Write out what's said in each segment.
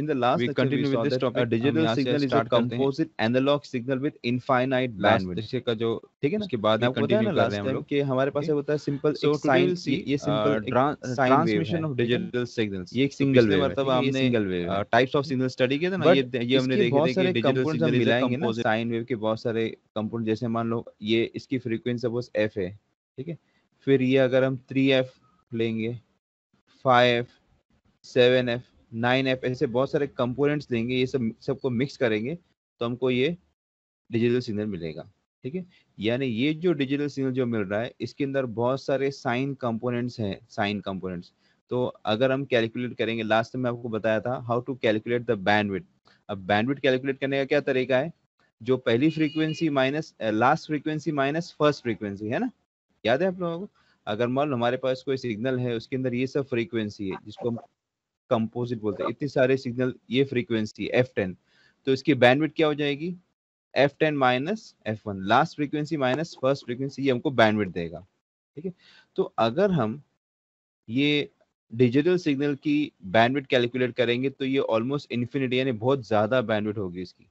in the last we continue we with this uh, topic. A digital signal is a composite analog signal with infinite bandwidth. का जो ठीक है ना उसके बाद आपको पता है ना लास्ट टाइम कि हमारे पास होता है सिंपल सो साइन ये simple transmission of digital signals ये एक सिंगल वेव मतलब हमने single wave types of signal study किया था ना ये ये हमने देखे थे कि डिजिटल सिग्नल मिलाएंगे ना साइन वेव के बहुत सारे कंपोनेंट जैसे मान लो ये इसकी फ्रीक्वेंसी सपोज एफ है ठीक है फिर ये अगर हम थ्री एफ लेंगे 5f 7f नाइन एप ऐसे बहुत सारे कंपोनेंट्स देंगे ये सब सबको मिक्स करेंगे तो हमको ये डिजिटल सिग्नल मिलेगा ठीक है यानी ये जो डिजिटल सिग्नल जो मिल रहा है इसके अंदर बहुत सारे साइन कंपोनेंट्स हैं साइन कंपोनेंट्स तो अगर हम कैलकुलेट करेंगे लास्ट में आपको बताया था how to calculate the bandwidth अब बैंडविड कैलकुलेट करने का क्या तरीका है जो पहली frequency minus last frequency minus first frequency है ना याद है आप लोगों को अगर मान लो हमारे पास कोई सिग्नल है उसके अंदर ये सब फ्रीक्वेंसी है जिसको हम कंपोजिट बोलते हैं इतने सारे सिग्नल ये फ्रीक्वेंसी एफ टेन तो इसकी बैंडविड्थ क्या हो जाएगी F ten minus F one last frequency minus first frequency ये हमको बैंडविड्थ देगा ठीक है तो अगर हम ये डिजिटल सिग्नल की बैंडविड्थ कैलकुलेट करेंगे तो ये ऑलमोस्ट इन्फिनिटी यानी बहुत ज़्यादा बैंडविड्थ होगी इसकी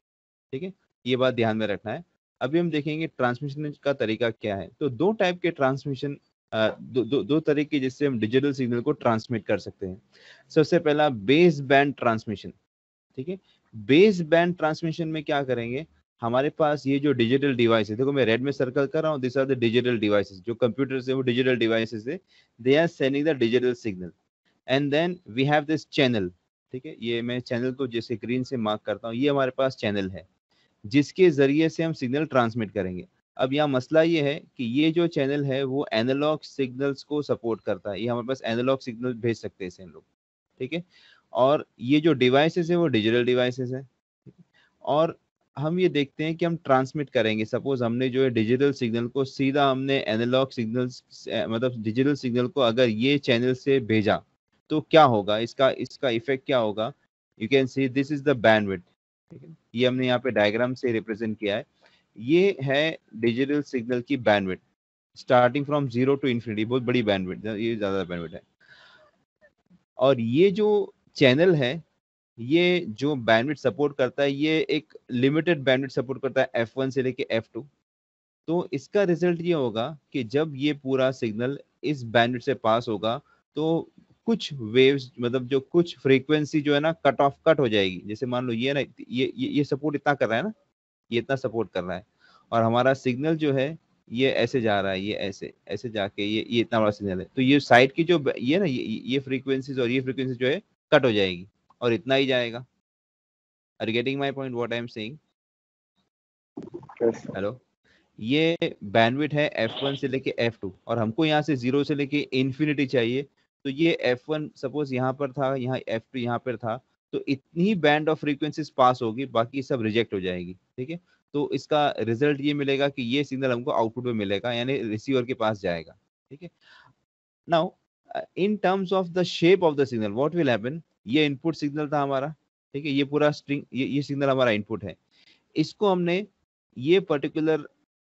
ठीक है ये बात ध्यान में रखना है अभी हम देखेंगे ट्रांसमिशन का तरीका क्या है तो दो टाइप के ट्रांसमिशन दो दो, तरीके जिससे हम डिजिटल सिग्नल को ट्रांसमिट कर सकते हैं सबसे पहला बेस बैंड ट्रांसमिशन ठीक है बेस बैंड ट्रांसमिशन में क्या करेंगे हमारे पास ये जो डिजिटल डिवाइस है देखो मैं रेड में सर्कल कर रहा हूँ this are the digital devices जो कंप्यूटर है वो डिजिटल डिवाइसेस है they are sending the digital signal and then we have this channel ठीक है ये मैं चैनल को जैसे ग्रीन से मार्क करता हूँ ये हमारे पास चैनल है जिसके जरिए से हम सिग्नल ट्रांसमिट करेंगे अब यहाँ मसला ये है कि ये जो चैनल है वो एनालॉग सिग्नल्स को सपोर्ट करता है ये हमारे पास एनालॉग सिग्नल भेज सकते हैं इसे हम लोग ठीक है और ये जो डिवाइसेस है वो डिजिटल डिवाइसेस है और हम ये देखते हैं कि हम ट्रांसमिट करेंगे सपोज हमने जो है डिजिटल सिग्नल को सीधा हमने एनालॉग सिग्नल मतलब डिजिटल सिग्नल को अगर ये चैनल से भेजा तो क्या होगा इसका इसका इफेक्ट क्या होगा you can see this is the bandwidth ठीक है ये हमने यहाँ पे डायग्राम से रिप्रेजेंट किया है ये है डिजिटल सिग्नल की bandwidth starting from zero to infinity बहुत बड़ी बैंडविड्थ ये ज़्यादा बैंडविड्थ है और ये जो चैनल है ये जो बैंडविड्थ सपोर्ट करता है ये एक लिमिटेड बैंडविड्थ सपोर्ट करता है एफ वन से लेके एफ टू तो इसका रिजल्ट ये होगा कि जब ये पूरा सिग्नल इस बैंडविड्थ से पास होगा तो कुछ वेव्स मतलब जो कुछ फ्रीक्वेंसी जो है ना कट ऑफ कट हो जाएगी जैसे मान लो ये ना ये ये, ये सपोर्ट इतना कर रहा है ना ये इतना सपोर्ट कर रहा है और हमारा सिग्नल जो है ये ऐसे जा रहा है ये ऐसे ऐसे जाके ये ये इतना बड़ा सिग्नल है तो ये साइड की जो ये ना ये ये फ्रीक्वेंसीज और ये फ्रीक्वेंसी जो है कट हो जाएगी और इतना ही जाएगा are getting my point what I am saying hello ये बैंडविड्थ है एफ वन से लेके एफ टू और हमको यहाँ से जीरो से लेके इन्फिनिटी चाहिए तो ये एफ वन सपोज यहाँ पर था यहाँ एफ टू यहाँ पर था तो इतनी बैंड ऑफ फ्रीक्वेंसीज पास होगी बाकी सब रिजेक्ट हो जाएगी ठीक है तो इसका रिजल्ट ये मिलेगा कि ये सिग्नल हमको आउटपुट में मिलेगा यानी रिसीवर के पास जाएगा ठीक है now in terms of the shape of the signal what will happen ये इनपुट सिग्नल था हमारा ठीक है ये पूरा स्ट्रिंग ये ये सिग्नल हमारा इनपुट है इसको हमने ये पर्टिकुलर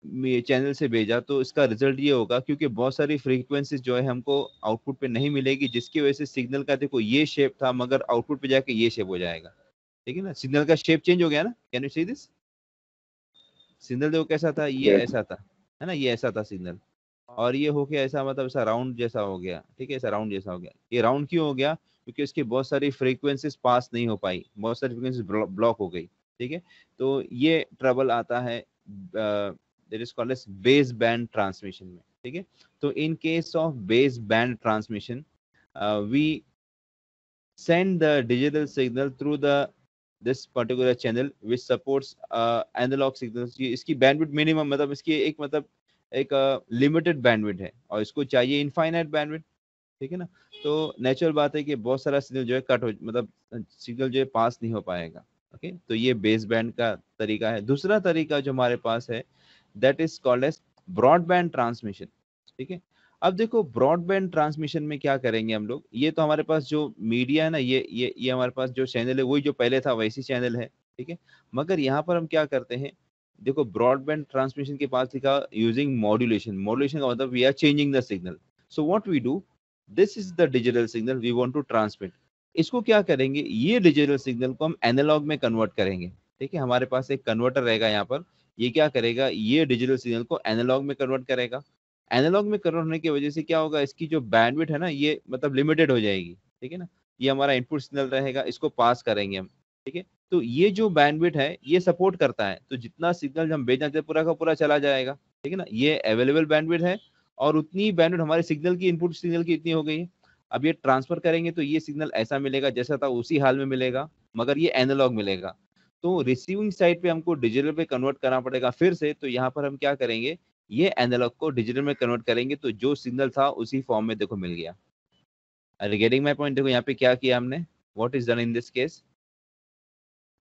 चैनल से भेजा तो इसका रिजल्ट ये होगा क्योंकि बहुत सारी फ्रीक्वेंसीज जो है हमको आउटपुट पे नहीं मिलेगी जिसकी वजह से सिग्नल का देखो ये शेप था मगर आउटपुट पे जाके ये शेप हो जाएगा ठीक है ना सिग्नल का शेप चेंज हो गया ना can you see this signal देखो कैसा था ये yeah. ऐसा था है ना ये ऐसा था सिग्नल और ये हो गया ऐसा मतलब ऐसा राउंड जैसा हो गया ठीक है ऐसा राउंड जैसा हो गया ये राउंड क्यों हो गया क्योंकि इसकी बहुत सारी फ्रीक्वेंसीज पास नहीं हो पाई बहुत सारी फ्रिक्वेंसी ब्लॉक हो गई ठीक है तो ये ट्रबल आता है that is called as base band transmission में ठीक है तो in case of base band transmission we send the digital signal through the this particular channel which supports analog signal इसकी bandwidth मिनिमम मतलब इसकी एक मतलब एक लिमिटेड uh, bandwidth है और इसको चाहिए इनफाइनाइट bandwidth ठीक है ना तो नेचुरल बात है कि बहुत सारा सिग्नल जो है कट हो मतलब सिग्नल uh, जो है पास नहीं हो पाएगा ओके okay? तो ये बेस बैंड का तरीका है दूसरा तरीका जो हमारे पास है uh, that is called as broadband transmission ठीक है अब देखो ब्रॉडबैंड ट्रांसमिशन में क्या करेंगे हम लोग ये तो हमारे पास जो मीडिया है ना ये ये ये हमारे पास जो चैनल है वही जो पहले था वैसी चैनल है ठीक है मगर यहाँ पर हम क्या करते हैं देखो ब्रॉडबैंड ट्रांसमिशन के पास लिखा यूजिंग मॉड्यूलेशन मॉड्यूलेशन का मतलब we are changing the signal so what we do this is the digital signal we want to transmit इसको क्या करेंगे ये डिजिटल सिग्नल को हम एनालॉग में कन्वर्ट करेंगे ठीक है हमारे पास एक कन्वर्टर रहेगा यहाँ पर ये क्या करेगा ये डिजिटल सिग्नल को एनालॉग में कन्वर्ट करेगा एनालॉग में कन्वर्ट होने की वजह से क्या होगा इसकी जो बैंडविड्थ है ना ये मतलब लिमिटेड हो जाएगी ठीक है ना ये हमारा इनपुट सिग्नल रहेगा इसको पास करेंगे हम ठीक है तो ये जो बैंडविड्थ है ये सपोर्ट करता है तो जितना सिग्नल हम भेजना चाहते पूरा का पूरा चला जाएगा ठीक है ना ये अवेलेबल बैंडविड्थ है और उतनी बैंडविड्थ हमारे सिग्नल की इनपुट सिग्नल की इतनी हो गई है अब ये ट्रांसफर करेंगे तो ये सिग्नल ऐसा मिलेगा जैसा था उसी हाल में मिलेगा मगर ये एनालॉग मिलेगा तो रिसीविंग साइड पे हमको डिजिटल पे कन्वर्ट करना पड़ेगा फिर से तो यहाँ पर हम क्या करेंगे ये एनालॉग को डिजिटल में कन्वर्ट करेंगे तो जो सिग्नल था उसी फॉर्म में देखो मिल गया अरे गेटिंग माई पॉइंट देखो यहाँ पे क्या किया हमने what is done in this case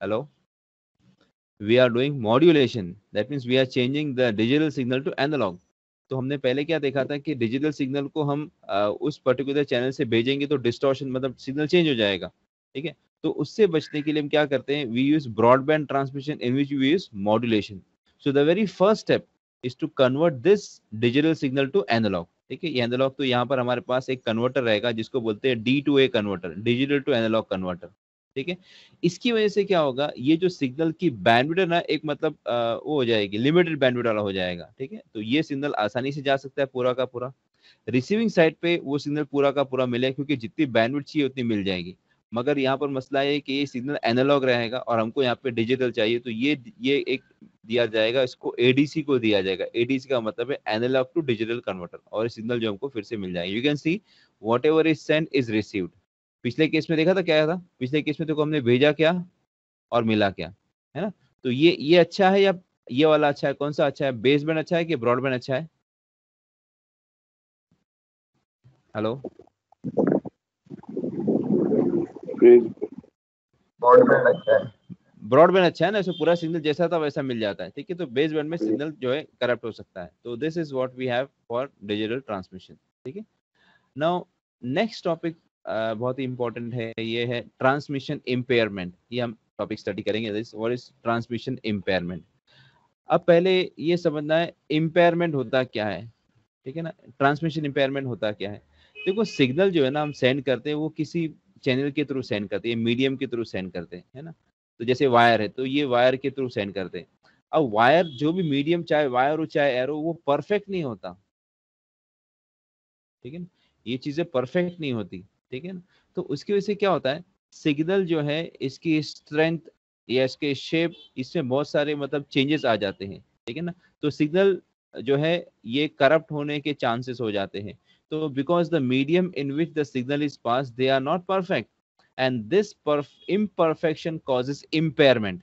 hello we are doing modulation that means we are changing the digital signal to analog तो हमने पहले क्या देखा था कि डिजिटल सिग्नल को हम आ, उस पर्टिकुलर चैनल से भेजेंगे तो डिस्टॉर्शन मतलब सिग्नल चेंज हो जाएगा ठीक है तो उससे बचने के लिए हम क्या करते हैं we use broadband transmission in which we use modulation so the very first step is to convert this digital signal to analog ठीक है एनालॉग तो यहाँ पर हमारे पास एक कन्वर्टर रहेगा जिसको बोलते हैं D to A converter digital to analog converter ठीक है इसकी वजह से क्या होगा ये जो सिग्नल की बैंडविड्थ ना एक मतलब आ, वो हो जाएगी लिमिटेड बैंडविड्थ वाला हो जाएगा ठीक है तो ये सिग्नल आसानी से जा सकता है पूरा का पूरा रिसीविंग साइड पे वो सिग्नल पूरा का पूरा मिले क्योंकि जितनी बैंडविड्थ चाहिए उतनी मिल जाएगी मगर यहाँ पर मसला है कि ये सिग्नल एनालॉग रहेगा और हमको यहाँ पे डिजिटल चाहिए तो ये ये एक दिया जाएगा इसको एडीसी को दिया जाएगा एडीसी का मतलब है एनालॉग टू डिजिटल कन्वर्टर और सिग्नल जो हमको फिर से मिल जाएगा you can see whatever is send is received पिछले केस में देखा था क्या था पिछले केस में देखो हमने भेजा क्या और मिला क्या है ना तो ये ये अच्छा है या ये वाला अच्छा है कौन सा अच्छा है बेसबैंड अच्छा है कि ब्रॉडबैंड अच्छा है हेलो ब्रॉडबैंड अच्छा, अच्छा है ना इसमें पूरा सिग्नल जैसा था वैसा मिल जाता है ठीक है तो बेस बैंड में सिग्नल जो है करप्ट हो सकता है तो this is what we have for digital transmission ठीक है नाउ नेक्स्ट टॉपिक बहुत ही इंपॉर्टेंट है ये है ट्रांसमिशन इम्पेयरमेंट ये हम टॉपिक स्टडी करेंगे this what is transmission impairment अब पहले ये समझना है इम्पेयरमेंट होता क्या है ठीक है ना ट्रांसमिशन इम्पेयरमेंट होता क्या है देखो सिग्नल जो है ना हम सेंड करते हैं वो किसी चैनल के थ्रू सेंड करते हैं मीडियम के थ्रू सेंड करते हैं है ना तो जैसे वायर है तो ये वायर के थ्रू सेंड करते हैं अब वायर जो भी मीडियम चाहे वायर हो चाहे एरो वो परफेक्ट नहीं होता ठीक है ना ये चीज़ें परफेक्ट नहीं होती ठीक है ना तो उसकी वजह से क्या होता है सिग्नल जो है इसकी स्ट्रेंथ या इसके शेप इसमें बहुत सारे मतलब चेंजेस आ जाते हैं ठीक है ना तो सिग्नल जो है ये करप्ट होने के चांसेस हो जाते हैं तो because the medium in which the signal is pass they are not perfect and this imperfection causes impairment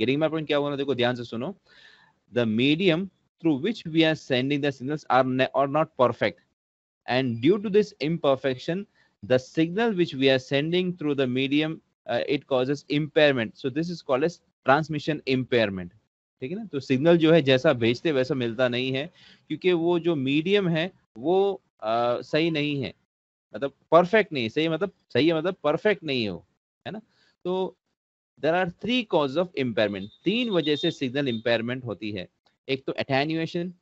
getting my point क्या बोल देखो ध्यान से सुनो the medium through which we are sending the signal not perfect and due to this imperfection the signal which we are sending through the medium it causes impairment so this is call as transmission impairment ठीक है ना तो signal जो है जैसा भेजते वैसा मिलता नहीं है क्योंकि वो जो मीडियम है वो सही नहीं है मतलब परफेक्ट नहीं सही मतलब सही है मतलब परफेक्ट नहीं हो है ना तो there are three cause of impairment तीन वजह से सिग्नल इम्पेयरमेंट होती है एक तो एटेन्यूएशन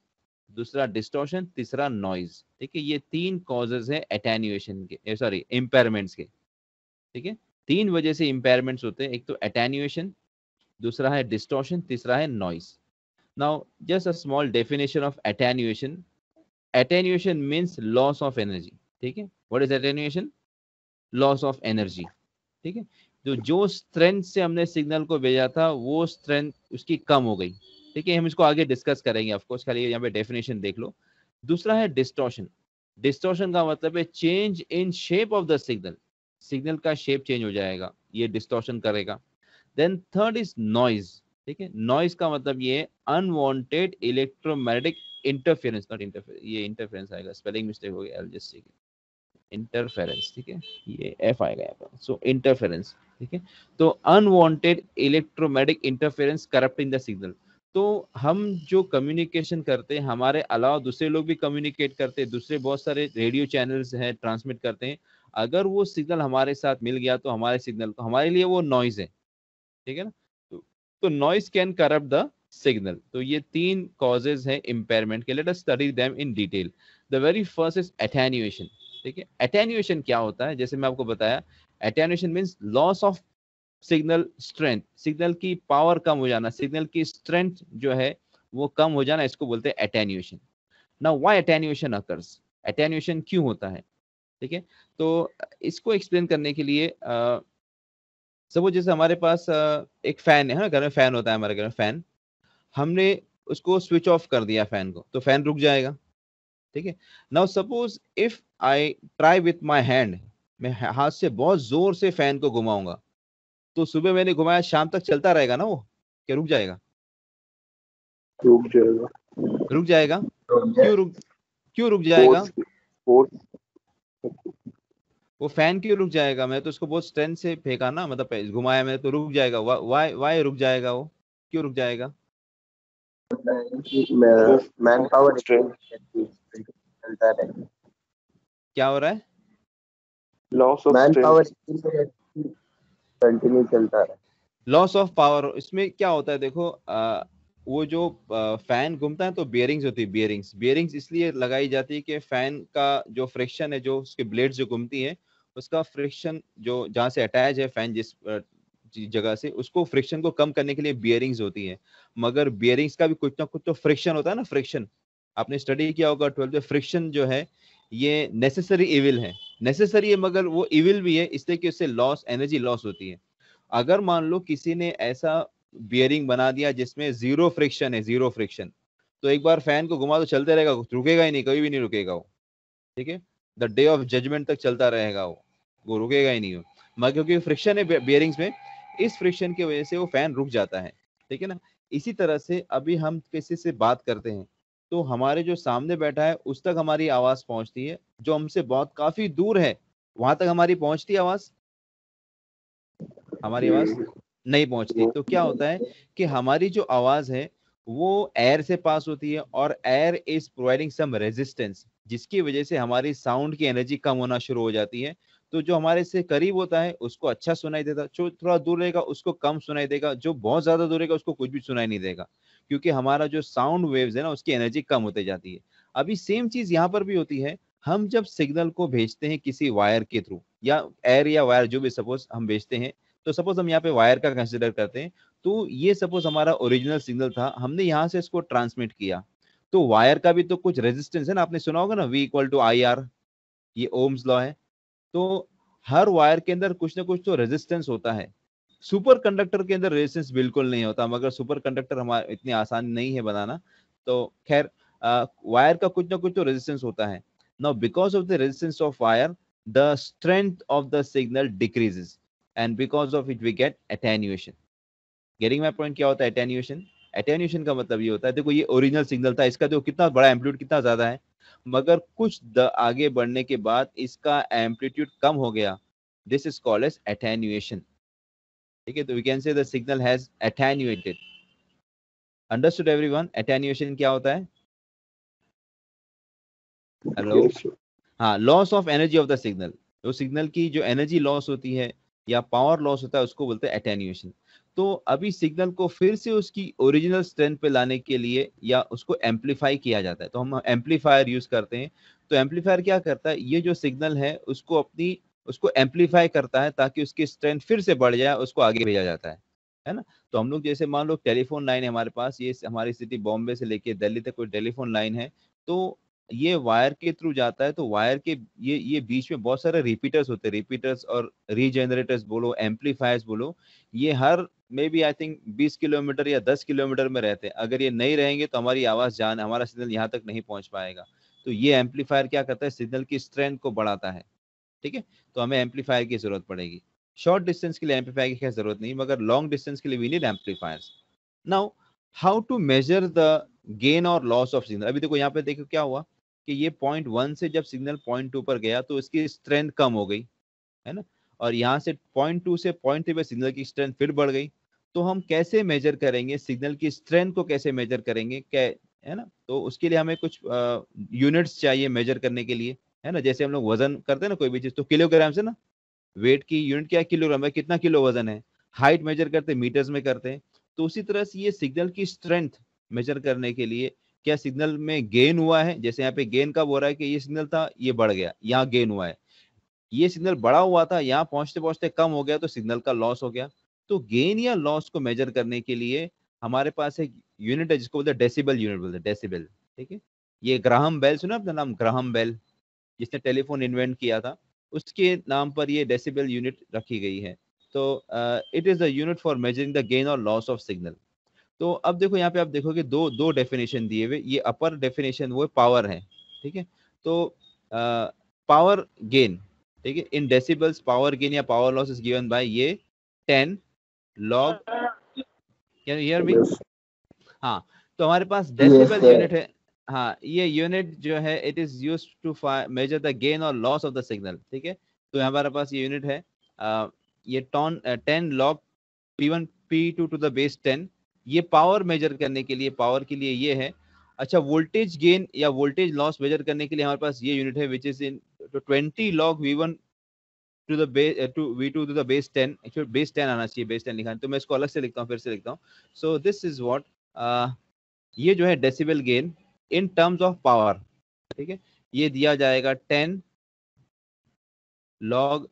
दूसरा डिस्टोशन तीसरा नॉइज ठीक है ये तीन कॉजेज है एटेन्यूएशन के सॉरी इम्पेयरमेंट्स के ठीक है तीन वजह से इम्पेयरमेंट्स होते हैं एक तो एटेन्यूएशन दूसरा है डिस्टोशन तीसरा है noise now just a small definition of attenuation attenuation means loss of energy ठीक है what is attenuation loss of energy ठीक है तो जो स्ट्रेंथ से हमने सिग्नल को भेजा था वो स्ट्रेंथ उसकी कम हो गई ठीक है हम इसको आगे डिस्कस करेंगे ऑफकोर्स खाली यहाँ पे डेफिनेशन देख लो दूसरा है डिस्टोशन डिस्टोशन का मतलब है change in shape of the signal signal का शेप चेंज हो जाएगा ये डिस्टोशन करेगा देन थर्ड इज नॉइज ठीक है नॉइज का मतलब ये unwanted electromagnetic interference not interfere ये इंटरफेरेंस आएगा स्पेलिंग मिस्टेक हो गया एल जस्ट इंटरफेरेंस ठीक है ये एफ आएगा यहाँ पर सो इंटरफेरेंस ठीक है तो unwanted electromagnetic interference corrupting the signal तो हम जो कम्युनिकेशन करते हैं हमारे अलावा दूसरे लोग भी कम्युनिकेट करते हैं दूसरे बहुत सारे रेडियो चैनल्स हैं ट्रांसमिट करते हैं अगर वो सिग्नल हमारे साथ मिल गया तो हमारे सिग्नल को तो हमारे लिए वो नॉइज है ठीक है ना तो noise can corrupt the signal तो ये तीन कॉजेज हैं इम्पेयरमेंट के let us study them in detail the very first is attenuation ठीक है एटेन्यूएशन क्या होता है जैसे मैं आपको बताया attenuation means loss of signal strength signal की पावर कम हो जाना सिग्नल की स्ट्रेंथ जो है वो कम हो जाना इसको बोलते हैं attenuation now why attenuation occurs attenuation क्यों होता है ठीक है तो इसको एक्सप्लेन करने के लिए सपोज जैसे हमारे पास आ, एक फैन है ना घर में फैन होता है हमारे घर में फैन हमने उसको स्विच ऑफ कर दिया फैन को तो फैन रुक जाएगा ठीक है now suppose if I try with my hand मैं हाथ से बहुत जोर से फैन को घुमाऊंगा तो सुबह मैंने घुमाया शाम तक चलता रहेगा ना वो क्या रुक जाएगा रुक जाएगा रुक जाएगा क्यों रुक क्यों रुक जाएगा वो फैन क्यों रुक जाएगा मैं तो उसको बहुत स्ट्रेंथ से फेंका ना मतलब घुमाया मैंने तो रुक जाएगा वाई वाई रुक जाएगा वो क्यों रुक जाएगा मैन पावर चलता क्या हो रहा है loss of man power continue चलता है लॉस ऑफ पावर इसमें क्या होता है देखो आ, वो जो फैन घूमता है तो बियरिंग्स होती है बियरिंग्स बियरिंग्स इसलिए लगाई जाती है कि फैन का जो फ्रिक्शन है जो उसके ब्लेड जो घूमती है उसका फ्रिक्शन जो जहाँ से अटैच है फैन जिस जगह से उसको फ्रिक्शन को कम करने के लिए बियरिंग्स होती है मगर बियरिंग्स का भी कुछ ना कुछ तो फ्रिक्शन होता है ना फ्रिक्शन आपने स्टडी किया होगा ट्वेल्थ फ्रिक्शन जो है ये नेसेसरी इविल है नेसेसरी है मगर वो इविल भी है इसलिए कि उससे लॉस एनर्जी लॉस होती है अगर मान लो किसी ने ऐसा बियरिंग बना दिया जिसमें जीरो फ्रिक्शन है जीरो फ्रिक्शन तो एक बार फैन को घुमा तो चलते रहेगा रुकेगा ही नहीं कभी भी नहीं रुकेगा वो ठीक है द डे ऑफ जजमेंट तक चलता रहेगा वो वो रुकेगा ही नहीं वो मगर क्योंकि फ्रिक्शन है बियरिंग्स में इस फ्रिक्शन की वजह से वो फैन रुक जाता है ठीक है ना इसी तरह से अभी हम किसी से बात करते हैं तो हमारे जो सामने बैठा है उस तक हमारी आवाज पहुंचती है जो हमसे बहुत काफी दूर है वहां तक हमारी पहुंचती आवाज हमारी आवाज नहीं पहुंचती तो क्या होता है कि हमारी जो आवाज है वो एयर से पास होती है और air is providing some resistance जिसकी वजह से हमारी साउंड की एनर्जी कम होना शुरू हो जाती है तो जो हमारे से करीब होता है उसको अच्छा सुनाई देता जो थोड़ा दूर रहेगा उसको कम सुनाई देगा जो बहुत ज़्यादा दूर रहेगा उसको कुछ भी सुनाई नहीं देगा क्योंकि हमारा जो साउंड वेव्स है ना उसकी एनर्जी कम होती जाती है अभी सेम चीज़ यहाँ पर भी होती है हम जब सिग्नल को भेजते हैं किसी वायर के थ्रू या एयर या वायर जो भी सपोज हम भेजते हैं तो सपोज हम यहाँ पे वायर का कंसिडर करते हैं तो ये सपोज हमारा ओरिजिनल सिग्नल था हमने यहाँ से इसको ट्रांसमिट किया तो वायर का भी तो कुछ रेजिस्टेंस है ना आपने सुना होगा ना V equal to I R ये ओम्स लॉ है तो हर वायर के अंदर कुछ ना कुछ तो रेजिस्टेंस होता है सुपर कंडक्टर के अंदर रेजिस्टेंस बिल्कुल नहीं होता मगर सुपर कंडक्टर हमारे इतनी आसान नहीं है बनाना तो खैर वायर का कुछ ना कुछ तो रेजिस्टेंस होता है now because of the resistance of wire the strength of the signal decreases and because of it we get attenuation getting my point क्या होता है अटेन्यूएशन अटेन्यूएशन का मतलब ये होता है देखो ये ओरिजिनल सिग्नल था इसका देखो कितना बड़ा एम्पलीट्यूड कितना ज्यादा है मगर कुछ द आगे बढ़ने के बाद इसका एम्पलीट्यूड कम हो गया this is call as attenuation ठीक है तो we can say the signal has attenuated understood everyone attenuation क्या होता है हेलो हाँ loss of energy of the signal तो सिग्नल की जो एनर्जी लॉस होती है या पावर लॉस होता है उसको बोलते हैं एटेन्यूएशन तो अभी सिग्नल को फिर से उसकी ओरिजिनल स्ट्रेंथ पे लाने के लिए या उसको एम्पलीफाई किया जाता है तो हम एम्पलीफायर यूज करते हैं तो एम्पलीफायर क्या करता है ये जो सिग्नल है उसको अपनी उसको एम्पलीफाई करता है ताकि उसकी स्ट्रेंथ फिर से बढ़ जाए उसको आगे भेजा जाता है है ना तो हम लोग जैसे मान लो टेलीफोन लाइन है हमारे पास ये हमारी सिटी बॉम्बे से लेके दिल्ली तक कोई टेलीफोन लाइन है तो ये वायर के थ्रू जाता है तो वायर के ये ये बीच में बहुत सारे रिपीटर्स होते हैं रिपीटर्स और रीजनरेटर्स बोलो एम्पलीफायर्स बोलो ये हर may be I think 20 kilometre या 10 किलोमीटर में रहते हैं अगर ये नहीं रहेंगे तो हमारी आवाज़ जान हमारा सिग्नल यहाँ तक नहीं पहुंच पाएगा तो ये एम्पलीफायर क्या करता है सिग्नल की स्ट्रेंथ को बढ़ाता है ठीक है तो हमें एम्पलीफायर की ज़रूरत पड़ेगी शॉर्ट डिस्टेंस के लिए एम्पलीफायर की क्या ज़रूरत नहीं मगर लॉन्ग डिस्टेंस के लिए we need amplifier now how to measure the gain और लॉस ऑफ सिग्नल अभी देखो यहाँ पे देखो क्या हुआ कि ये पॉइंट वन से जब सिग्नल पॉइंट टू पर गया तो इसकी स्ट्रेंथ कम हो गई है ना और यहाँ से पॉइंट टू से पॉइंट थ्री पर सिग्नल की स्ट्रेंथ फिर बढ़ गई तो हम कैसे मेजर करेंगे सिग्नल की स्ट्रेंथ को कैसे मेजर करेंगे कै है ना तो उसके लिए हमें कुछ यूनिट्स चाहिए मेजर करने के लिए है ना जैसे हम लोग वजन करते हैं ना कोई भी चीज़ तो किलोग्राम से ना वेट की यूनिट क्या किलोग्राम है कितना किलो वजन है हाइट मेजर करते हैं मीटर्स में करते हैं तो उसी तरह से ये सिग्नल की स्ट्रेंथ मेजर करने के लिए क्या सिग्नल में गेन हुआ है जैसे यहाँ पे गेन कब हो रहा है कि ये सिग्नल था ये बढ़ गया यहाँ गेन हुआ है ये सिग्नल बड़ा हुआ था यहाँ पहुंचते पहुंचते कम हो गया तो सिग्नल का लॉस हो गया तो गेन या लॉस को मेजर करने के लिए हमारे पास एक यूनिट है जिसको बोलते हैं डेसिबल यूनिट बोलते हैं डेसिबल ठीक है ये ग्राहम बेल सुना अपना नाम ग्राहम बेल जिसने टेलीफोन इन्वेंट किया था उसके नाम पर ये डेसिबल यूनिट रखी गई है तो it is the unit for measuring the gain और लॉस ऑफ सिग्नल तो अब देखो यहाँ पे आप देखोगे दो दो डेफिनेशन दिए हुए ये अपर डेफिनेशन वो पावर है ठीक है तो पावर गेन ठीक है इन डेसिबल्स पावर गेन या power loss is given by ये ten log can you hear me हाँ तो हमारे पास डेसिबल यूनिट है हाँ ये यूनिट जो है it is use to measure the gain और लॉस ऑफ द सिग्नल ठीक है तो हमारे पास ये यूनिट है आ, ये टॉन ten log P one P two to the base ten ये पावर मेजर करने के लिए पावर के लिए ये है अच्छा वोल्टेज गेन या वोल्टेज लॉस मेजर करने के लिए हमारे पास ये यूनिट है which is in twenty log V one to the base two V two to the base ten actually base ten आना चाहिए बेस टेन लिखा है तो मैं इसको अलग से लिखता हूँ फिर से लिखता हूँ सो दिस इज वॉट ये जो है decibel gain in terms of power ठीक है ये दिया जाएगा ten log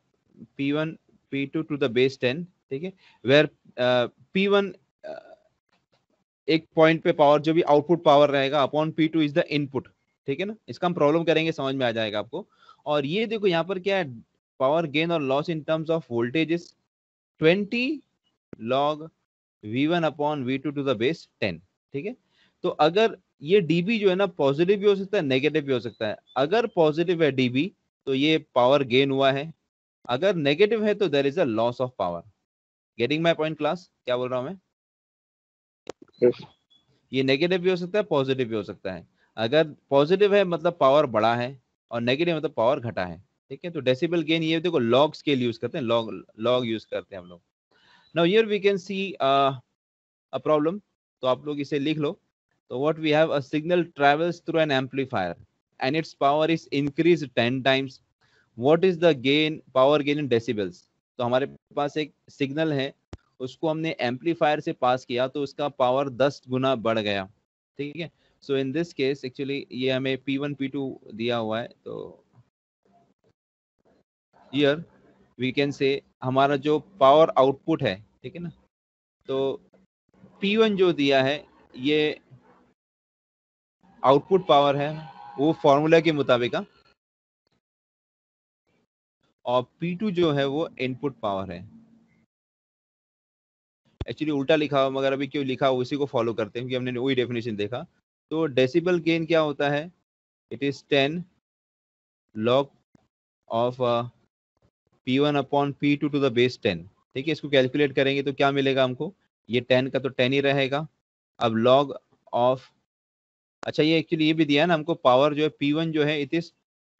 P one P two to the base ten ठीक है वेर पी वन एक पॉइंट पे पावर जो भी आउटपुट पावर रहेगा upon P two is the input ठीक है ना इसका हम प्रॉब्लम करेंगे समझ में आ जाएगा आपको और ये देखो यहाँ पर क्या है power gain or loss in terms of voltage is 20 log v1 upon v2 to the base 10 ठीक है तो अगर ये db जो है ना पॉजिटिव भी हो सकता है नेगेटिव भी हो सकता है अगर पॉजिटिव है db तो ये पावर गेन हुआ है अगर नेगेटिव है तो there is a loss of power getting my point class क्या बोल रहा हूं मैं yes. ये नेगेटिव भी हो सकता है पॉजिटिव भी हो सकता है अगर पॉजिटिव है मतलब पावर बड़ा है और नेगेटिव मतलब पावर घटा है ठीक है तो डेसिबल गेन ये देखो लॉग स्केल यूज करते हैं लॉग लॉग यूज करते हैं हम लोग now here we can see a problem तो आप लोग इसे लिख लो तो what we have a signal travels through an amplifier and its power is increase ten times what is the gain power gain in decibels तो हमारे पास एक सिग्नल है उसको हमने एम्पलीफायर से पास किया तो उसका पावर दस गुना बढ़ गया ठीक है so in this case actually ये हमें पी वन पी टू दिया हुआ है तो ईयर वी कैन से हमारा जो पावर आउटपुट है ठीक है ना तो P1 जो दिया है ये आउटपुट पावर है वो फॉर्मूला के मुताबिक हाँ। और P2 जो है वो इनपुट पावर है एक्चुअली उल्टा लिखा हुआ मगर अभी क्यों लिखा उसी को फॉलो करते हैं क्योंकि हमने वही डेफिनेशन देखा तो डेसिबल गेन क्या होता है it is 10 log of P one upon P two to the base ten ठीक है इसको कैलकुलेट करेंगे तो क्या मिलेगा हमको ये टेन का तो टेन ही रहेगा अब लॉग ऑफ अच्छा ये एक्चुअली ये भी दिया ना हमको पावर जो है पी वन जो है it is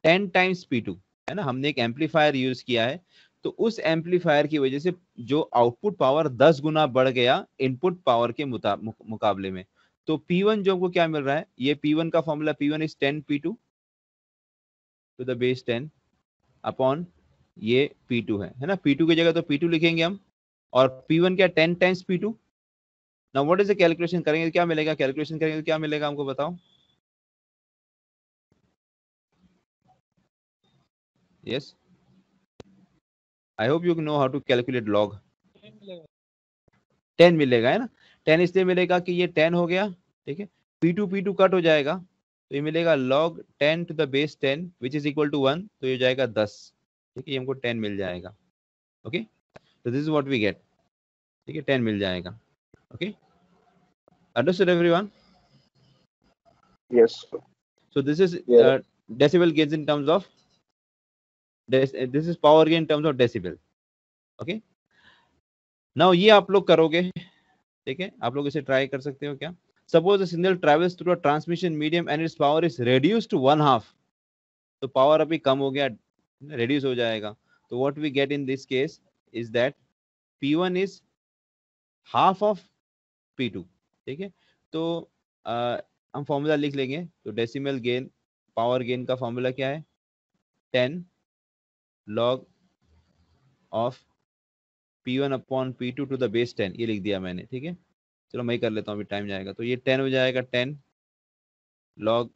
ten times P two है ना हमने एक एम्पलीफायर यूज किया है तो उस एम्पलीफायर की वजह से जो आउटपुट पावर दस गुना बढ़ गया इनपुट पावर के मुकाबले में तो पी वन जो हमको क्या मिल रहा है ये पी वन का formula P one is ten P two to the base ten upon ये P2 है है ना P2 की जगह तो P2 लिखेंगे हम और P1 क्या 10 टाइम्स P2 टू ना वॉट इज द कैलकुलेशन करेंगे क्या मिलेगा कैलकुलेशन करेंगे तो क्या मिलेगा हमको बताओ yes I hope you know how to calculate log ten मिलेगा है ना टेन इसलिए मिलेगा कि ये टेन हो गया ठीक है P two P two cut हो जाएगा तो ये मिलेगा log ten to the base ten which is equal to one तो ये जाएगा दस ठीक है हमको टेन मिल जाएगा ओके तो this is what we get ठीक है टेन मिल जाएगा okay understood everyone yes so this is yeah. uh, in terms of this is power gain power gain in terms of decibel ये आप लोग करोगे ठीक है आप लोग इसे ट्राई कर सकते हो क्या suppose a signal travels through a transmission medium and its power is reduced to one half तो पावर अभी कम हो गया रेड्यूस हो जाएगा तो what we get in this case is that P one is half of P two ठीक है तो आ, हम फॉर्मूला लिख लेंगे तो डेसिमल गेन पावर गेन का फॉर्मूला क्या है ten log of P one upon P two to the base ten ये लिख दिया मैंने ठीक है चलो मैं ही कर लेता हूँ अभी टाइम जाएगा तो ये टेन हो जाएगा ten log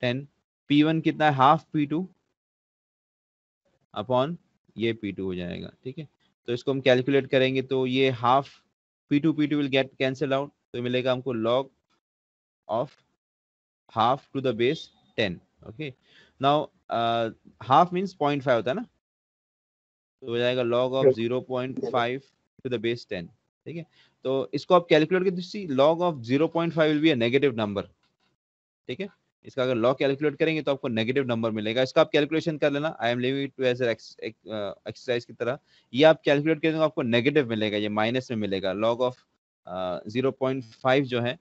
ten P one कितना है हाफ पी टू अपॉन ये पी टू हो जाएगा ठीक है तो इसको हम कैलकुलेट करेंगे तो ये half P two P two will get cancel out तो मिलेगा हमको log of half to the base ten okay now half means point five होता है ना तो हो जाएगा log of zero point five to the base ten ठीक है तो इसको आप कैलकुलेट कर log of zero point five will be a negative number ठीक है इसका अगर लॉ कैलकुलेट करेंगे तो आपको नेगेटिव नंबर मिलेगा इसका आप कैलकुलेशन कर लेना I am leaving to as exercise की तरह ये आप कैलकुलेट करेंगे तो आपको नेगेटिव मिलेगा ये माइनस में मिलेगा log of zero point five जो है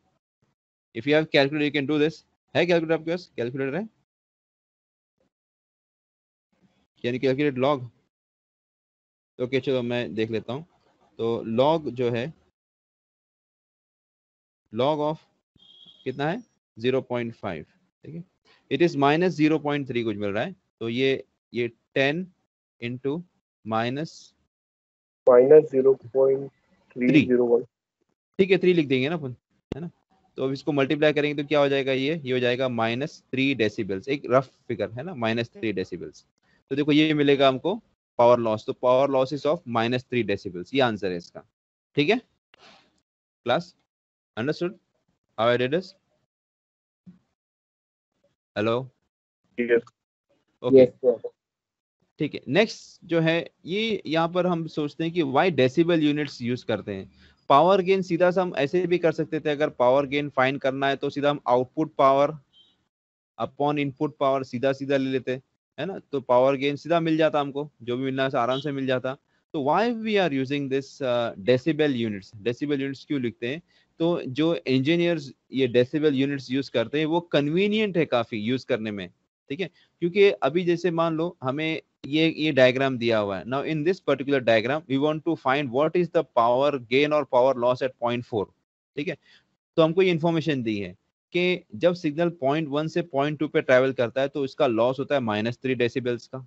if you have calculate you can do this है कैलकुलेटर आपके पास कैलकुलेटर है यानी कैलकुलेट लॉग ओके चलो मैं देख लेता हूँ तो लॉग जो है लॉग ऑफ कितना है ज़ीरो पॉइंट फाइव ठीक है it is minus zero point three कुछ मिल रहा है तो ये ये ten into minus minus zero point three zero ठीक है थ्री लिख देंगे ना अपन है ना तो अब इसको मल्टीप्लाई करेंगे तो क्या हो जाएगा ये ये हो जाएगा माइनस थ्री डेसीबल्स एक रफ फिगर है ना माइनस थ्री डेसीबल्स तो देखो ये मिलेगा हमको पावर लॉस तो power loss is of minus three decibels ये आंसर है इसका ठीक है class understood how I did this hello okay ठीक है नेक्स्ट जो है ये यहाँ पर हम सोचते हैं कि वाई डेसिबल यूनिट्स यूज करते हैं पावर गेन सीधा सा हम ऐसे भी कर सकते थे अगर पावर गेन फाइन करना है तो सीधा हम output power upon input power सीधा सीधा ले लेते है ना तो पावर गेन सीधा मिल जाता हमको जो भी मिलना है आराम से मिल जाता तो why we are using this decibel units decibel units क्यों लिखते हैं तो जो इंजीनियर्स ये डेसिबल यूनिट्स यूज करते हैं वो कन्वीनियंट है काफी यूज करने में ठीक है क्योंकि अभी जैसे मान लो हमें ये ये डायग्राम दिया हुआ है now in this particular diagram we want to find what is the power gain और power loss at point four ठीक है तो हमको ये इन्फॉर्मेशन दी है कि जब सिग्नल पॉइंट वन से पॉइंट टू पे ट्रेवल करता है तो इसका लॉस होता है माइनस थ्री डेसीबल्स का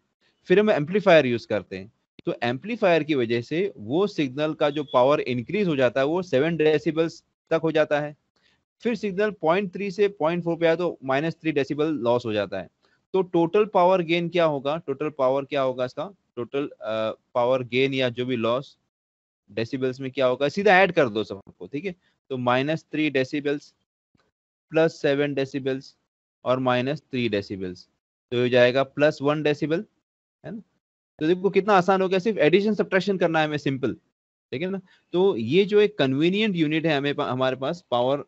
फिर हम एम्पलीफायर यूज करते हैं तो एम्पलीफायर की वजह से वो सिग्नल का जो पावर इंक्रीज हो जाता है वो सेवन डेसिबल्स तक हो जाता है फिर सिग्नल पॉइंट थ्री से पॉइंट फोर पे आया तो माइनस थ्री डेसीबल लॉस हो जाता है तो टोटल पावर गेन क्या होगा टोटल पावर क्या होगा इसका टोटल पावर गेन या जो भी लॉस डेसीबल्स में क्या होगा सीधा ऐड कर दो सबको ठीक है तो minus three decibels plus seven decibels और माइनस थ्री डेसीबल्स तो ये जाएगा प्लस वन डेसीबल है ना तो देखो कितना आसान हो गया सिर्फ एडिशन सब्ट्रैक्शन करना है हमें सिंपल ठीक है ना तो ये जो एक कन्वीनियंट यूनिट है हमें हमारे पास पावर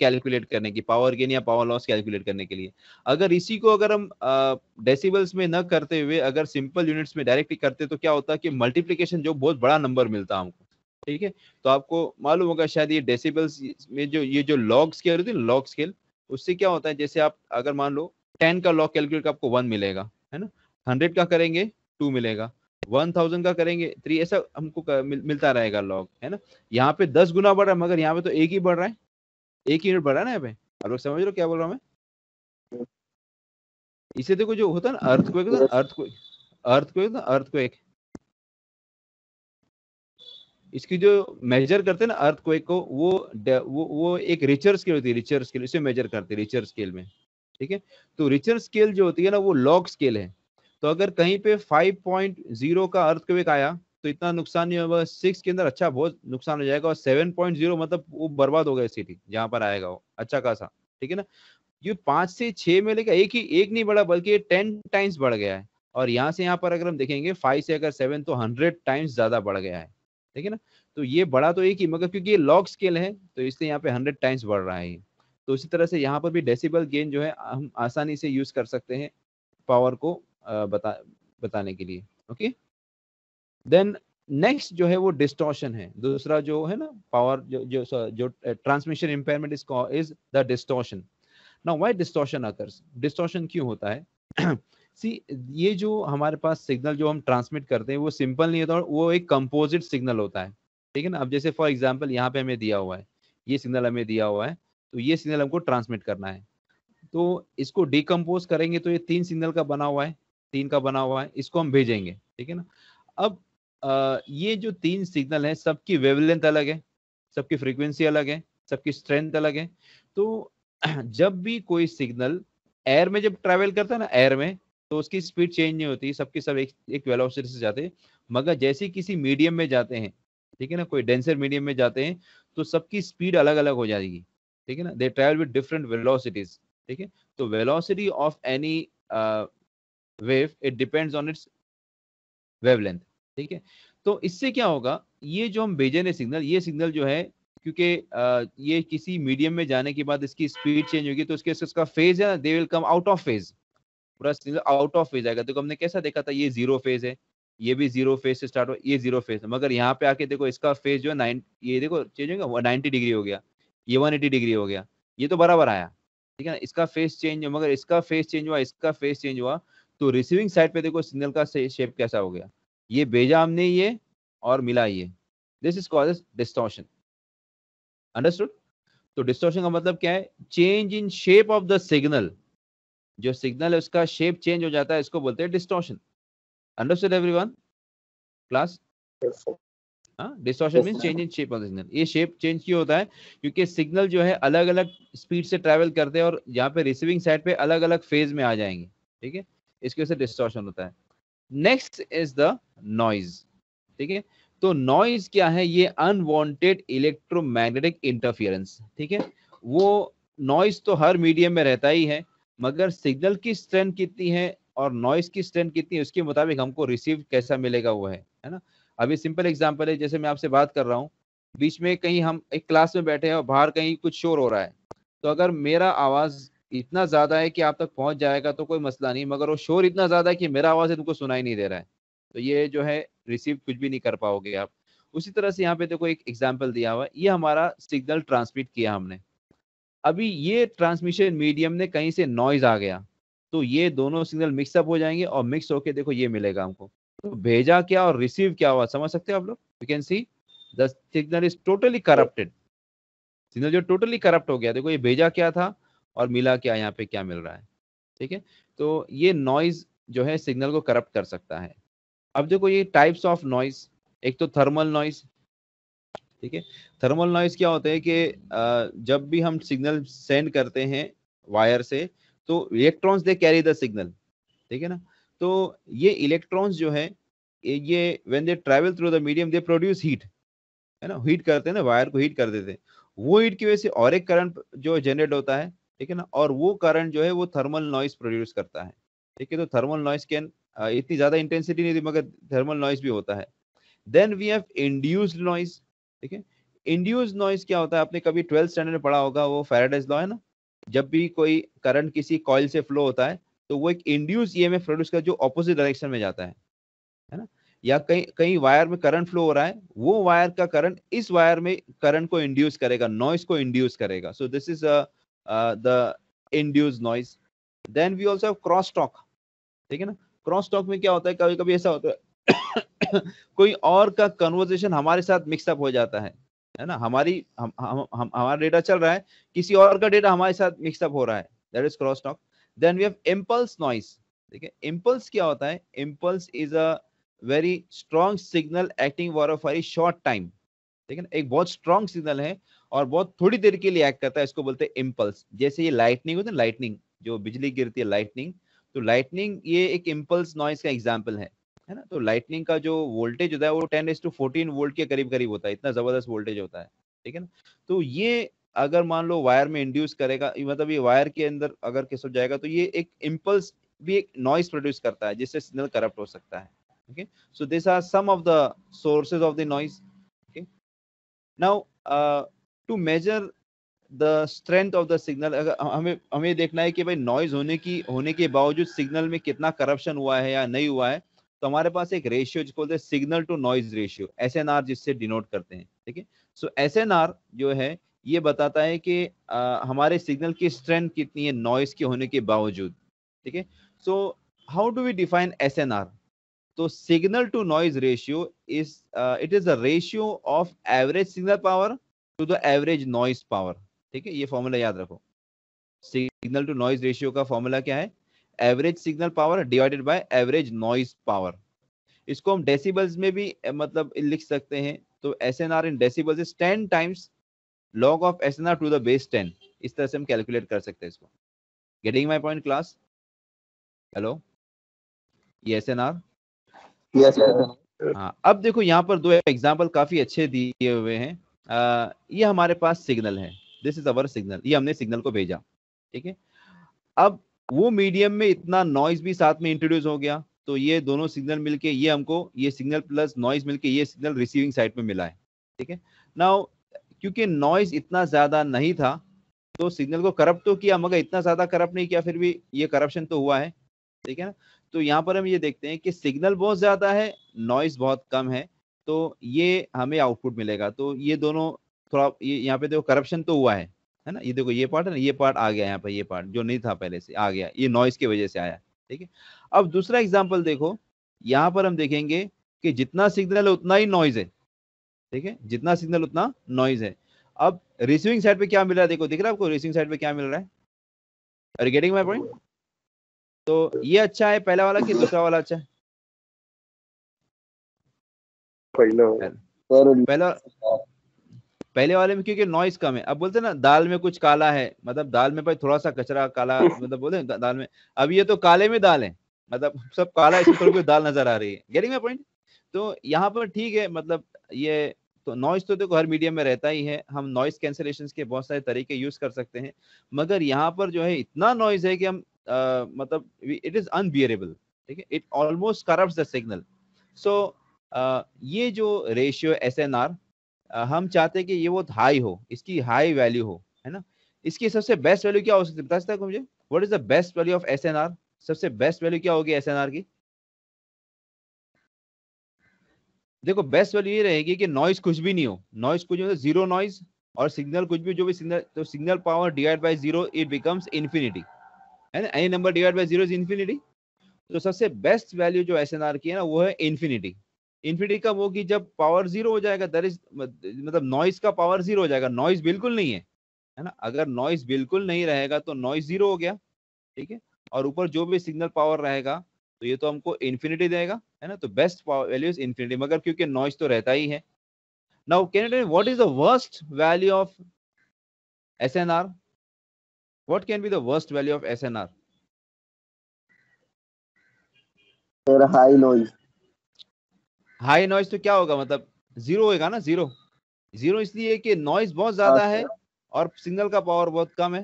कैलकुलेट करने की पावर गेन या पावर लॉस कैलकुलेट करने के लिए अगर इसी को अगर हम डेसिबल्स में न करते हुए अगर सिंपल यूनिट्स में डायरेक्टली करते तो क्या होता कि मल्टीप्लीकेशन जो बहुत बड़ा नंबर मिलता हमको ठीक है तो आपको मालूम होगा शायद ये डेसिबल्स में जो ये जो लॉग स्केल होती है लॉग स्केल उससे क्या होता है जैसे आप अगर मान लो टेन का लॉग कैलकुलेट आपको वन मिलेगा है ना हंड्रेड का करेंगे टू मिलेगा वन थाउजेंड का करेंगे थ्री ऐसा हमको कर, मिल, मिलता रहेगा लॉग है ना यहाँ पे दस गुना बढ़ रहा है मगर यहाँ पे तो एक ही बढ़ रहा है एक यूनिट बढ़ रहा है ना यहाँ पे आप लोग समझ रहे हो क्या बोल रहा हूँ मैं इसे देखो जो होता है ना अर्थ को अर्थ को अर्थ को ना अर्थ को एक इसकी जो मेजर करते हैं ना अर्थ को को वो वो वो एक रिचर स्केल होती है रिचर स्केल इसे मेजर करते हैं रिचर स्केल में ठीक है तो रिचर स्केल जो होती है ना वो लॉग स्केल है तो अगर कहीं पे 5.0 का अर्थक्वेक आया तो इतना नुकसान नहीं होगा सिक्स के अंदर अच्छा बहुत नुकसान हो जाएगा और सेवन पॉइंट जीरो मतलब वो बर्बाद हो गया सिटी जहां पर आएगा वो अच्छा खासा ठीक है ना ये पांच से छह में लेकर एक ही एक नहीं बढ़ा बल्कि ये टेन टाइम्स बढ़ गया है और यहाँ से यहाँ पर अगर हम देखेंगे फाइव से अगर सेवन तो हंड्रेड टाइम्स ज़्यादा बढ़ गया है ठीक है ना तो ये बढ़ा तो एक ही मगर क्योंकि ये लॉक स्केल है तो इसलिए यहाँ पे हंड्रेड टाइम्स बढ़ रहा है तो इसी तरह से यहाँ पर भी डेसिबल गेन जो है हम आसानी से यूज़ कर सकते हैं पावर को बता बताने के लिए ओके देन नेक्स्ट जो है वो डिस्टॉशन है दूसरा जो है ना पावर जो जो transmission impairment is is the distortion now why distortion occurs distortion क्यों होता है सी ये जो हमारे पास सिग्नल जो हम ट्रांसमिट करते हैं वो सिंपल नहीं होता वो एक कंपोजिट सिग्नल होता है ठीक है ना अब जैसे फॉर एग्जाम्पल यहाँ पे हमें दिया हुआ है ये सिग्नल हमें दिया हुआ है तो ये सिग्नल हमको ट्रांसमिट करना है तो इसको डिकम्पोज करेंगे तो ये तीन सिग्नल का बना हुआ है तीन का बना हुआ है इसको हम भेजेंगे ठीक है ना अब आ, ये जो तीन सिग्नल है सबकी वेवलेंथ अलग है सबकी फ्रीक्वेंसी अलग है सबकी स्ट्रेंथ अलग है तो जब भी कोई सिग्नल एयर में जब ट्रैवल करता है ना एयर में तो उसकी स्पीड चेंज नहीं होती सबकी सब एक एक वेलोसिटी से जाते हैं मगर जैसे किसी मीडियम में जाते हैं ठीक है ना कोई डेंसर मीडियम में जाते हैं तो सबकी स्पीड अलग अलग हो जाएगी ठीक है ना they travel with different velocities ठीक है तो velocity of any wave it depends on its wavelength ठीक है तो इससे क्या होगा ये जो हम भेजे रहे सिग्नल ये सिग्नल जो है क्योंकि ये किसी मीडियम में जाने के बाद इसकी स्पीड चेंज होगी तो उसके उसका फेज है they will come out of phase पूरा सिग्नल आउट ऑफ फेज आएगा देखो तो हमने कैसा देखा था ये जीरो फेज है ये भी जीरो फेज से स्टार्ट हो ये जीरो फेज मगर यहाँ पे आके देखो इसका फेज जो है नाइन ये देखो चेंज होगा नाइन्टी डिग्री हो गया ये वन एटी डिग्री हो गया ये तो बराबर आया ठीक है ना इसका फेज चेंज हो मगर इसका फेज चेंज हुआ इसका फेज चेंज हुआ तो रिसीविंग साइड पे देखो सिग्नल का शेप कैसा हो गया ये भेजा हमने ये और मिला ये this is called distortion understood तो डिस्टोशन का मतलब क्या है change in shape of the signal जो सिग्नल है उसका शेप चेंज हो जाता है इसको बोलते हैं distortion understood every one class distortion mean change in shape of the signal ये शेप चेंज क्यों होता है क्योंकि सिग्नल जो है अलग अलग स्पीड से ट्रेवल करते हैं और यहाँ पे रिसीविंग साइड पे अलग अलग फेज में आ जाएंगे ठीक है इसकी वजह से डिस्टॉर्शन होता है नेक्स्ट इज द नॉइज ठीक है तो नॉइज क्या है ये अनवांटेड इलेक्ट्रोमैग्नेटिक इंटरफेरेंस ठीक है वो नॉइज तो हर मीडियम में रहता ही है मगर सिग्नल की स्ट्रेंथ कितनी है और नॉइज की स्ट्रेंथ कितनी है उसके मुताबिक हमको रिसीव कैसा मिलेगा वो है है ना अभी सिंपल एग्जांपल है जैसे मैं आपसे बात कर रहा हूँ बीच में कहीं हम एक क्लास में बैठे हैं और बाहर कहीं कुछ शोर हो रहा है तो अगर मेरा आवाज़ इतना ज़्यादा है कि आप तक पहुंच जाएगा तो कोई मसला नहीं मगर वो शोर इतना ज़्यादा है कि मेरा आवाज़ तुमको सुनाई नहीं दे रहा है तो ये जो है रिसीव कुछ भी नहीं कर पाओगे आप उसी तरह से यहाँ पे देखो एक एग्जाम्पल दिया हुआ ये हमारा सिग्नल ट्रांसमिट किया हमने अभी ये ट्रांसमिशन मीडियम ने कहीं से नॉइज आ गया तो ये दोनों सिग्नल मिक्सअप हो जाएंगे और मिक्स होके देखो ये मिलेगा हमको तो भेजा क्या और रिसीव क्या हुआ समझ सकते हो आप लोग you can see the signal is totally corrupted signal जो टोटली करप्ट हो गया देखो ये भेजा क्या था और मिला क्या यहाँ पे क्या मिल रहा है ठीक है तो ये नॉइज जो है सिग्नल को करप्ट कर सकता है अब देखो ये टाइप्स ऑफ नॉइज एक तो थर्मल नॉइज ठीक है थर्मल नॉइज क्या होता है कि जब भी हम सिग्नल सेंड करते हैं वायर से तो electrons they carry the signal ठीक है ना तो ये इलेक्ट्रॉन्स जो है ये when they travel through the medium they produce heat है ना हीट करते हैं ना वायर को हीट कर देते हैं वो हीट की वजह से और एक करंट जो जनरेट होता है ठीक है ना और वो करंट जो है वो थर्मल नॉइस प्रोड्यूस करता है ठीक है तो थर्मल नॉइस कैन इतनी ज़्यादा इंटेंसिटी नहीं थी मगर थर्मल नॉइस भी होता है then we have induced noise ठीक है इंड्यूस नॉइस क्या होता है आपने कभी ट्वेल्थ स्टैंडर्ड में पढ़ा होगा वो फेराडेज लॉ है ना जब भी कोई करंट किसी कॉइल से फ्लो होता है तो वो एक इंड्यूस ई एम प्रोड्यूस कर जो ऑपोजिट डायरेक्शन में जाता है है ना या कहीं कहीं वायर में करंट फ्लो हो रहा है वो वायर का करंट इस वायर में करंट को इंड्यूस करेगा नॉइस को इंड्यूस करेगा so this is uh, the induced noise then we also have cross ठीक है ना क्रॉस टॉक में क्या होता है कभी कभी ऐसा होता है कोई और का कन्वर्जेशन हमारे साथ मिक्सअप हो जाता है है ना हमारी हम, हम, हम हमारा डेटा चल रहा है किसी और का डेटा हमारे साथ मिक्सअप हो रहा है that is cross talk then we have impulse noise ठीक है इम्पल्स क्या होता है impulse is a very strong signal acting for a very short time ठीक है ना एक बहुत स्ट्रॉन्ग सिग्नल है और बहुत थोड़ी देर के लिए एक्ट करता है इसको बोलते हैं इम्पल्स जैसे ये लाइटनिंग होती है लाइटनिंग जो बिजली गिरती है लाइटनिंग तो लाइटनिंग ये एक इम्पल्स नॉइस का एग्जाम्पल है है ना तो लाइटनिंग का जो वोल्टेज होता है वो ten is to fourteen volt के करीब करीब होता है इतना जबरदस्त वोल्टेज होता है ठीक है ना तो ये अगर मान लो वायर में इंड्यूस करेगा मतलब ये वायर के अंदर अगर किस जाएगा तो ये एक इम्पल्स भी एक नॉइस प्रोड्यूस करता है जिससे सिग्नल करप्ट हो सकता है okay so this are some of the sources of the noise now to measure the strength of the signal अगर हमें हमें देखना है कि भाई नॉइज होने की होने के बावजूद सिग्नल में कितना करप्शन हुआ है या नहीं हुआ है तो हमारे पास एक रेशियो जिसको बोलते हैं signal to noise ratio S N R जिससे डिनोट करते हैं ठीक है सो एस एन आर जो है ये बताता है कि आ, हमारे सिग्नल की स्ट्रेंथ कितनी है नॉइज के होने के बावजूद ठीक है so how do we define S N R तो signal to noise ratio is it is the ratio of average signal power to the average noise power ठीक है ये फॉर्मूला याद रखो सिग्नल टू नॉइज रेशियो का formula क्या है average signal power divided by average noise power इसको हम डेसिबल्स में भी मतलब लिख सकते हैं तो S N R in decibels is ten times log of S N R to the base ten इस तरह से हम कैलकुलेट कर सकते हैं इसको getting my point class hello ये एस एन आर yes, हाँ अब देखो यहाँ पर दो एग्जाम्पल काफी अच्छे दिए हुए हैं आ, ये हमारे पास सिग्नल है दिस इज अवर सिग्नल ये हमने सिग्नल को भेजा ठीक है अब वो मीडियम में इतना नॉइज भी साथ में इंट्रोड्यूस हो गया तो ये दोनों सिग्नल मिलके ये हमको ये सिग्नल प्लस नॉइज मिलके ये सिग्नल रिसीविंग साइड में मिला है ठीक है नाउ क्योंकि नॉइज इतना ज्यादा नहीं था तो सिग्नल को करप्ट तो किया मगर इतना ज्यादा करप्ट नहीं किया फिर भी ये करप्शन तो हुआ है ठीक है ना तो यहाँ पर हम ये देखते हैं कि सिग्नल बहुत ज़्यादा है नॉइज बहुत कम है तो ये हमें आउटपुट मिलेगा तो ये दोनों थोड़ा ये यहाँ पे देखो करप्शन तो हुआ है है ना ये देखो ये पार्ट है ना ये पार्ट आ गया यहाँ पर ये पार्ट जो नहीं था पहले से आ गया ये नॉइस की वजह से आया ठीक है अब दूसरा एग्जाम्पल देखो यहाँ पर हम देखेंगे कि जितना सिग्नल उतना ही नॉइज है ठीक है जितना सिग्नल उतना नॉइज है अब रिसीविंग साइड पे क्या मिल रहा है देखो दिख रहा है आपको रिसीविंग साइड पे क्या मिल रहा है गेटिंग माई पॉइंट तो ये अच्छा है पहला वाला कि दूसरा वाला अच्छा है पहला पहला पहले वाले में क्योंकि नॉइस कम है अब बोलते ना दाल में कुछ काला है मतलब दाल में भाई थोड़ा सा कचरा काला मतलब बोले दाल में अब ये तो काले में दाल है मतलब सब काला इसमें थोड़ी कोई दाल नजर आ रही है गेटिंग माय पॉइंट तो यहाँ पर ठीक है मतलब ये तो नॉइस तो देखो हर मीडियम में रहता ही है हम नॉइस कैंसिलेशन के बहुत सारे तरीके यूज कर सकते हैं मगर यहाँ पर जो है इतना नॉइज है कि हम मतलब इट इज अनबियरेबल ठीक है it almost corrupts the signal so ये जो रेशियो एस एन आर हम चाहते हैं कि ये बहुत हाई हो इसकी हाई वैल्यू हो है ना इसकी सबसे बेस्ट वैल्यू क्या हो सकती है बता सकता है मुझे what is the best value of S N R सबसे बेस्ट वैल्यू क्या होगी एस एन आर की देखो बेस्ट वैल्यू ये रहेगी कि नॉइज कुछ भी नहीं हो नॉइज कुछ मतलब जीरो नॉइज और सिग्नल कुछ भी जो भी सिग्नल तो signal power divide by zero it becomes infinity and any number divide by zero is infinity तो सबसे बेस्ट वैल्यू जो एस एन आर की है ना वो है इन्फिनिटी इन्फिनिटी का वो कि जब पावर जीरो हो जाएगा दर इज मतलब नॉइस का पावर जीरो हो जाएगा नॉइस बिल्कुल नहीं है है ना अगर नॉइस बिल्कुल नहीं रहेगा तो नॉइस जीरो हो गया ठीक है और ऊपर जो भी सिग्नल पावर रहेगा तो ये तो हमको इन्फिनिटी देगा है ना तो बेस्ट वैल्यू इज इन्फिनिटी मगर क्योंकि नॉइस तो रहता ही है now can it what is the worst value of S N R What can be the worst value of SNR? Sir, high noise. high noise तो क्या होगा मतलब जीरो होएगा ना जीरो जीरो इसलिए कि नॉइज बहुत ज्यादा अच्छा। है और सिग्नल का पावर बहुत कम है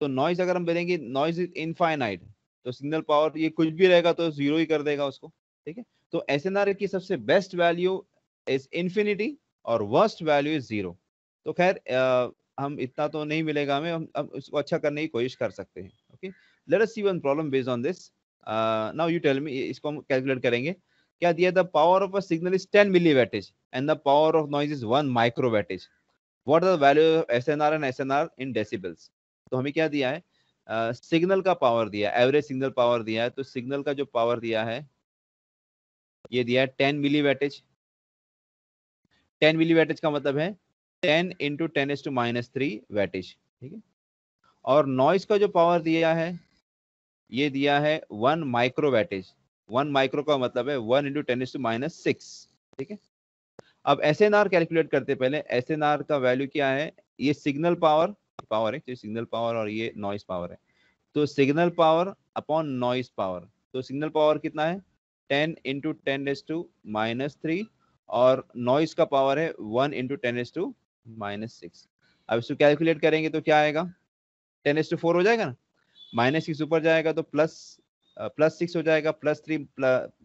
तो नॉइज अगर हम बोलेंगे नॉइज इज इनफाइनाइट तो सिग्नल पावर ये कुछ भी रहेगा तो जीरो ही कर देगा उसको ठीक है तो एस की सबसे बेस्ट वैल्यू इज इन्फिनिटी और वर्स्ट वैल्यू इज जीरो तो खैर हम इतना तो नहीं मिलेगा हमें हम, हम उसको अच्छा करने की कोशिश कर सकते हैं okay let us see one problem based on this now you tell me इसको हम कैलकुलेट करेंगे क्या दिया the power of a signal is 10 milli wattage and the power of noise is 1 micro wattage what are the value of SNR and SNR in decibels तो हमें क्या दिया है सिग्नल uh, का पावर दिया एवरेज सिग्नल पावर दिया है तो सिग्नल का जो पावर दिया है ये दिया है 10 मिली वैटेज 10 मिली वैटेज का मतलब है 10 ten into ten is to minus three wattage ठीक है और नॉइस का जो पावर दिया है ये दिया है one micro wattage one micro का मतलब है one into ten is to minus six ठीक है अब एस एन आर कैलकुलेट करते पहले एस एन आर का वैल्यू क्या है ये सिग्नल पावर पावर है सिग्नल पावर और ये नॉइस पावर है तो signal power upon noise power तो सिग्नल पावर कितना है ten into ten is to minus three और नॉइस का पावर है one into ten is to minus six अब इसको कैलकुलेट करेंगे तो क्या आएगा टेन एस टू फोर हो जाएगा ना माइनस सिक्स ऊपर जाएगा तो प्लस प्लस सिक्स हो जाएगा plus three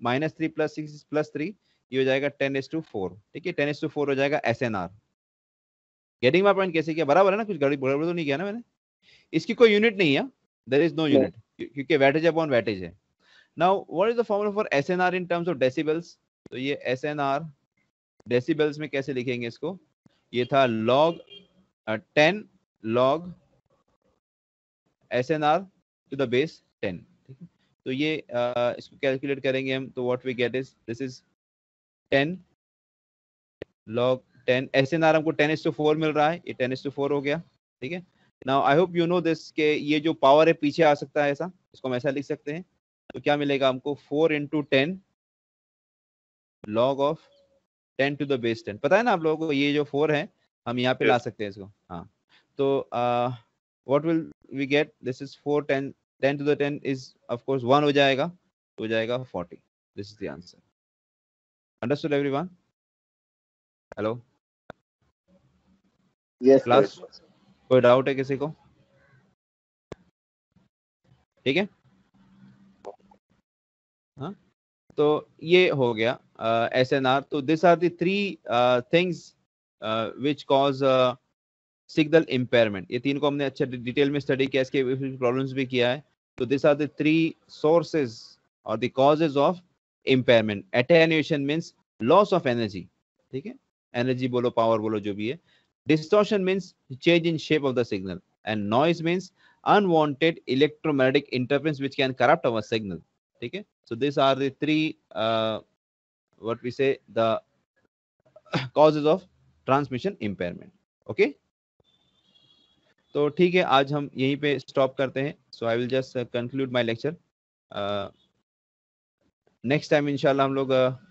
minus three plus six plus three ये हो जाएगा टेन एस टू फोर ठीक है टेन एस टू फोर हो जाएगा S N R getting my point कैसे किया बराबर है ना कुछ गड़बड़ तो नहीं किया ना मैंने इसकी कोई यूनिट नहीं है देर इज नो यूनिट क्योंकि वेटेज अपॉन वैटेज है now what is the formula for S N R in terms of decibels तो ये एस एन आर डेसीबल्स में कैसे लिखेंगे इसको ये था log ten log S N R to the base ten ठीक है तो ये आ, इसको कैलकुलेट करेंगे हम तो what we get is this is ten log ten S N R हमको टेन इज टू फोर मिल रहा है ये टेन इज टू फोर हो गया ठीक है now I hope you know this के ये जो पावर है पीछे आ सकता है ऐसा इसको हम ऐसा लिख सकते हैं तो क्या मिलेगा हमको four into ten log of ten to the base ten पता है ना आप लोगों को ये जो फोर है हम यहाँ पे yes. ला सकते हैं इसको हाँ तो what will we get this is four ten ten to the ten is of course one हो जाएगा हो जाएगा forty this is the answer understood every everyone hello class कोई डाउट है किसी को ठीक है तो ये हो गया एस एन आर तो this are three things which cause signal impairment ये तीन को हमने अच्छे डिटेल में स्टडी किया इसके प्रॉब्लम्स भी किया है तो दिस आर द्री सोर्सेज और doses of impairment attenuation means loss of energy ठीक है एनर्जी बोलो पावर बोलो जो भी है distortion means change in shape of the signal and noise means unwanted electromagnetic interference which can corrupt our signal ठीक है so this are the three what we say the causes of transmission impairment okay तो ठीक है आज हम यहीं पे stop करते हैं so I will just conclude my lecture next time इंशाल्लाह हम लोग uh,